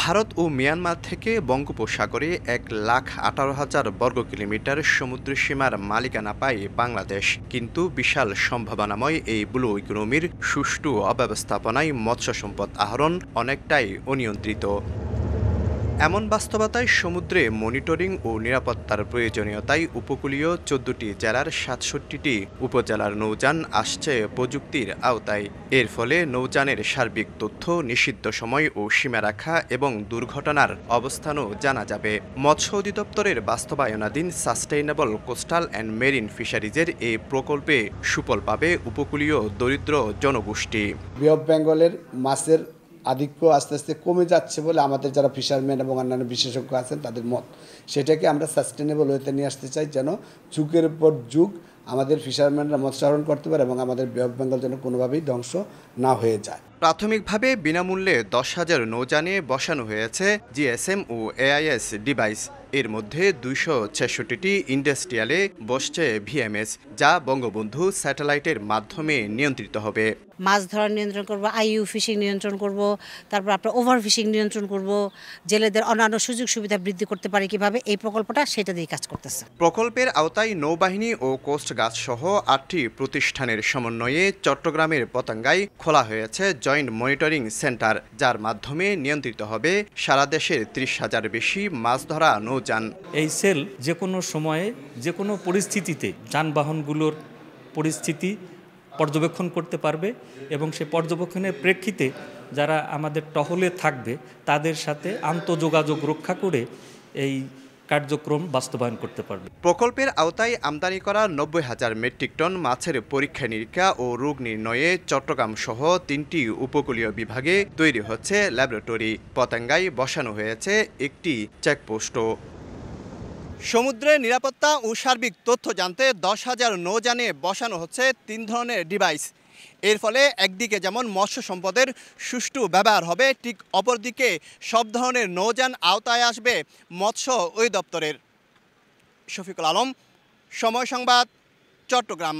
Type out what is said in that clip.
ভারত ও Myanmar থেকে বঙ্গোপসাগরে এক লাখ আঠারো হাজার বর্গ কিলোমিটার সমুদ্র সীমার মালিকানা পায় বাংলাদেশ কিন্তু বিশাল সম্ভাবনাময় এই ব্লু ইকোনমির সুষ্ঠু অব্যবস্থাপনায় মৎস্য সম্পদ আহরণ অনেকটাই অনিয়ন্ত্রিত এমন বাস্তবতায় সমুদ্রে মনিটরিং ও নিরাপত্তার প্রয়োজনীয়তাই উপকূলীয় চোদ্দটি জেলার সাতষট্টিটি উপজেলার নৌযান আসছে প্রযুক্তির আওতায় এর ফলে নৌযানের সার্বিক তথ্য নিষিদ্ধ সময় ও সীমারেখা এবং দুর্ঘটনার অবস্থানও জানা যাবে মৎস্য অধিদপ্তরের বাস্তবায়নাধীন সাস্টেইনেবল কোস্টাল অ্যান্ড মেরিন ফিশারিজের এই প্রকল্পে সুফল পাবে উপকূলীয় দরিদ্র জনগোষ্ঠী বৃহৎ বেঙ্গলের মাছের আধিক্য আস্তে আস্তে কমে যাচ্ছে বলে আমাদের যারা ফিশারম্যান এবং অন্যান্য বিশেষজ্ঞ আছেন তাদের মত সেটাকে আমরা সাস্টেনেবল ওয়েতে নিয়ে আসতে চাই যেন যুগের পর যুগ আমাদের ফিশারম্যানরা মৎস্যাহরণ করতে পারে এবং আমাদের বে বেঙ্গল যেন কোনোভাবেই ধ্বংস না হয়ে যায় প্রাথমিকভাবে বিনামূল্যে দশ হাজার নৌজানে বসানো হয়েছে জিএসএম ও এআইএস ডিভাইস এর মধ্যে দুইশো ছেষট্টিটি ইন্ডাস্ট্রিয়ালে বসছে ভিএমএস যা বঙ্গবন্ধু স্যাটেলাইটের মাধ্যমে নিয়ন্ত্রিত হবে মাছ ধরা নিয়ন্ত্রণ করব আইইউ ফিশিং নিয়ন্ত্রণ করব তারপর আপনার ওভার ফিশিং নিয়ন্ত্রণ করব জেলেদের অন্যান্য সুযোগ সুবিধা বৃদ্ধি করতে পারে কিভাবে এই প্রকল্পটা সেটা দিয়ে কাজ করতেছে প্রকল্পের আওতায় নৌবাহিনী ও কোস্ট গাছসহ আটটি প্রতিষ্ঠানের সমন্বয়ে চট্টগ্রামের পতাঙ্গায় খোলা হয়েছে জয়েন্ট মনিটরিং সেন্টার যার মাধ্যমে নিয়ন্ত্রিত হবে সারা দেশের ত্রিশ হাজার বেশি মাছ ধরা নৌযান এই সেল যে কোনো সময়ে যে কোনো পরিস্থিতিতে যানবাহনগুলোর পরিস্থিতি পর্যবেক্ষণ করতে পারবে এবং সে পর্যবেক্ষণের প্রেক্ষিতে যারা আমাদের টহলে থাকবে তাদের সাথে আন্তযোগাযোগ রক্ষা করে এই কার্যক্রম বাস্তবায়ন করতে পারবে প্রকল্পের আওতায় আমদানি করা নব্বই হাজার মেট্রিক টন মাছের পরীক্ষা নিরীক্ষা ও রোগ নির্ণয়ে চট্টগ্রাম সহ তিনটি উপকূলীয় বিভাগে তৈরি হচ্ছে ল্যাবরেটরি পতাঙ্গায় বসানো হয়েছে একটি চেকপোস্টও সমুদ্রে নিরাপত্তা ও সার্বিক তথ্য জানতে দশ হাজার নৌযানে বসানো হচ্ছে তিন ধরনের ডিভাইস এর ফলে একদিকে যেমন মৎস্য সম্পদের সুষ্ঠু ব্যবহার হবে ঠিক অপরদিকে সব ধরনের নৌযান আওতায় আসবে মৎস্য ওই দপ্তরের শফিকুল আলম সময় সংবাদ চট্টগ্রাম